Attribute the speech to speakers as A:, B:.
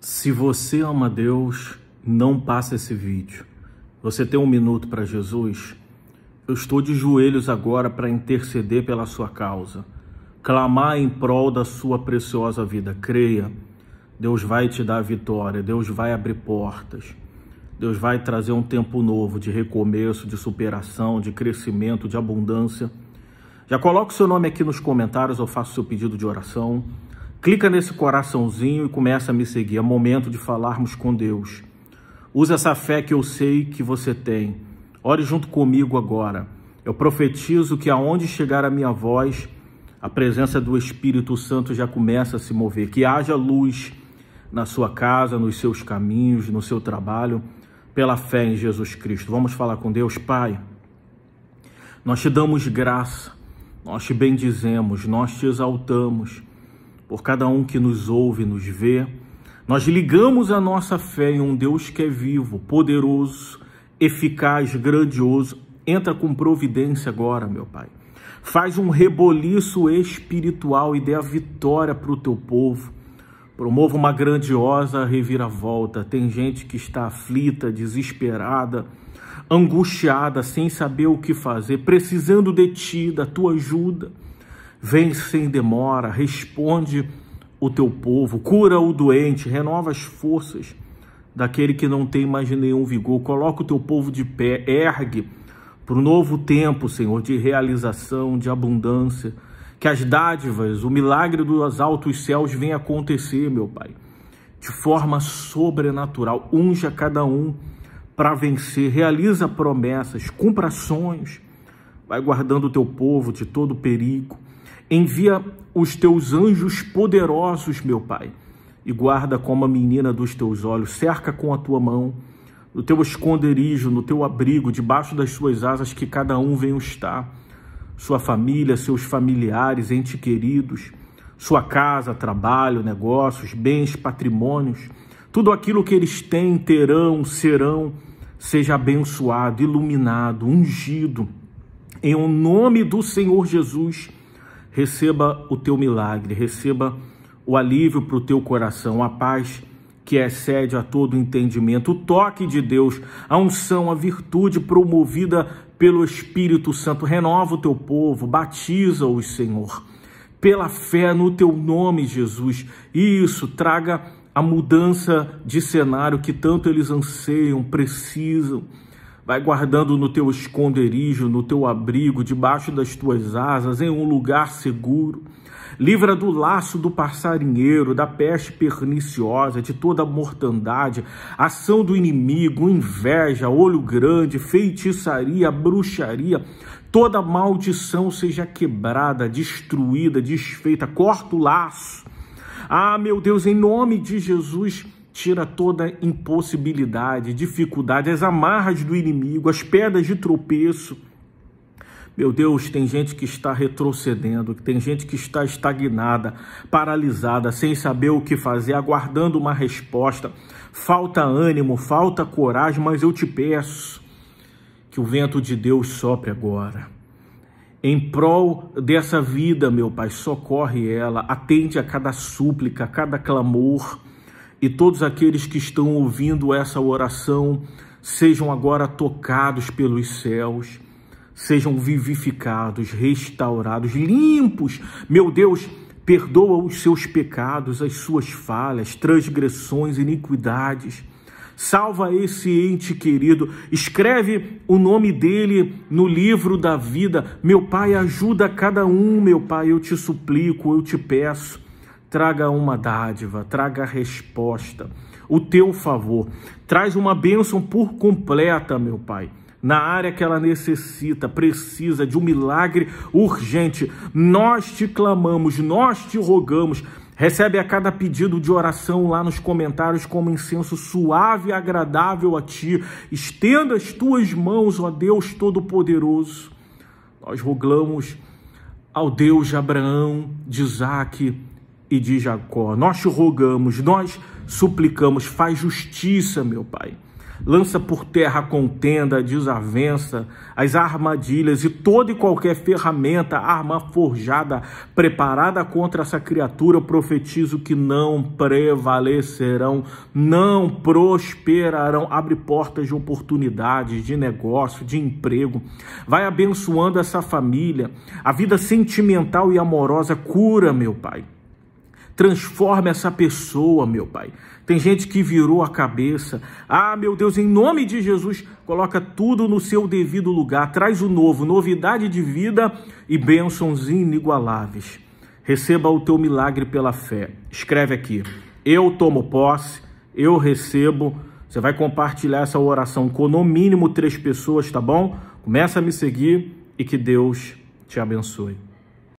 A: Se você ama Deus, não passa esse vídeo. Você tem um minuto para Jesus? Eu estou de joelhos agora para interceder pela sua causa, clamar em prol da sua preciosa vida. Creia, Deus vai te dar vitória, Deus vai abrir portas. Deus vai trazer um tempo novo de recomeço, de superação, de crescimento, de abundância. Já coloque o seu nome aqui nos comentários, eu faço seu pedido de oração. Clica nesse coraçãozinho e começa a me seguir. É momento de falarmos com Deus. Usa essa fé que eu sei que você tem. Ore junto comigo agora. Eu profetizo que aonde chegar a minha voz, a presença do Espírito Santo já começa a se mover. Que haja luz na sua casa, nos seus caminhos, no seu trabalho, pela fé em Jesus Cristo. Vamos falar com Deus, Pai. Nós te damos graça, nós te bendizemos, nós te exaltamos por cada um que nos ouve nos vê. Nós ligamos a nossa fé em um Deus que é vivo, poderoso, eficaz, grandioso. Entra com providência agora, meu Pai. Faz um reboliço espiritual e dê a vitória para o teu povo. Promova uma grandiosa reviravolta. Tem gente que está aflita, desesperada, angustiada, sem saber o que fazer, precisando de ti, da tua ajuda. Vem sem demora, responde o teu povo, cura o doente, renova as forças daquele que não tem mais nenhum vigor. Coloca o teu povo de pé, ergue para o novo tempo, Senhor, de realização, de abundância. Que as dádivas, o milagre dos altos céus venha acontecer, meu Pai, de forma sobrenatural. Unja cada um para vencer, realiza promessas, cumpra sonhos. Vai guardando o teu povo de todo perigo. Envia os teus anjos poderosos, meu Pai, e guarda como a menina dos teus olhos, cerca com a tua mão, no teu esconderijo, no teu abrigo, debaixo das suas asas, que cada um venha estar, sua família, seus familiares, ente queridos, sua casa, trabalho, negócios, bens, patrimônios, tudo aquilo que eles têm, terão, serão, seja abençoado, iluminado, ungido, em o nome do Senhor Jesus receba o teu milagre, receba o alívio para o teu coração, a paz que excede a todo entendimento, o toque de Deus, a unção, a virtude promovida pelo Espírito Santo. Renova o teu povo, batiza-os, Senhor, pela fé no teu nome, Jesus. Isso, traga a mudança de cenário que tanto eles anseiam, precisam. Vai guardando no teu esconderijo, no teu abrigo, debaixo das tuas asas, em um lugar seguro. Livra do laço do passarinheiro, da peste perniciosa, de toda a mortandade, ação do inimigo, inveja, olho grande, feitiçaria, bruxaria. Toda maldição seja quebrada, destruída, desfeita. Corta o laço. Ah, meu Deus, em nome de Jesus tira toda impossibilidade, dificuldade, as amarras do inimigo, as pedras de tropeço. Meu Deus, tem gente que está retrocedendo, tem gente que está estagnada, paralisada, sem saber o que fazer, aguardando uma resposta. Falta ânimo, falta coragem, mas eu te peço que o vento de Deus sopre agora. Em prol dessa vida, meu Pai, socorre ela, atende a cada súplica, a cada clamor e todos aqueles que estão ouvindo essa oração sejam agora tocados pelos céus, sejam vivificados, restaurados, limpos. Meu Deus, perdoa os seus pecados, as suas falhas, transgressões, iniquidades. Salva esse ente querido, escreve o nome dele no livro da vida. Meu Pai, ajuda cada um, meu Pai, eu te suplico, eu te peço traga uma dádiva, traga resposta, o teu favor. Traz uma bênção por completa, meu Pai. Na área que ela necessita, precisa de um milagre urgente. Nós te clamamos, nós te rogamos. Recebe a cada pedido de oração lá nos comentários como incenso suave e agradável a ti. Estenda as tuas mãos, ó Deus Todo-Poderoso. Nós rogamos ao Deus de Abraão, de Isaque, e de Jacó. Nós te rogamos, nós suplicamos, faz justiça, meu Pai. Lança por terra a contenda, a desavença, as armadilhas e toda e qualquer ferramenta, arma forjada, preparada contra essa criatura, profetizo que não prevalecerão, não prosperarão. Abre portas de oportunidades, de negócio, de emprego. Vai abençoando essa família, a vida sentimental e amorosa. Cura, meu Pai Transforma essa pessoa, meu Pai. Tem gente que virou a cabeça. Ah, meu Deus, em nome de Jesus, coloca tudo no seu devido lugar. Traz o novo, novidade de vida e bênçãos inigualáveis. Receba o teu milagre pela fé. Escreve aqui. Eu tomo posse, eu recebo. Você vai compartilhar essa oração com no mínimo três pessoas, tá bom? Começa a me seguir e que Deus te abençoe.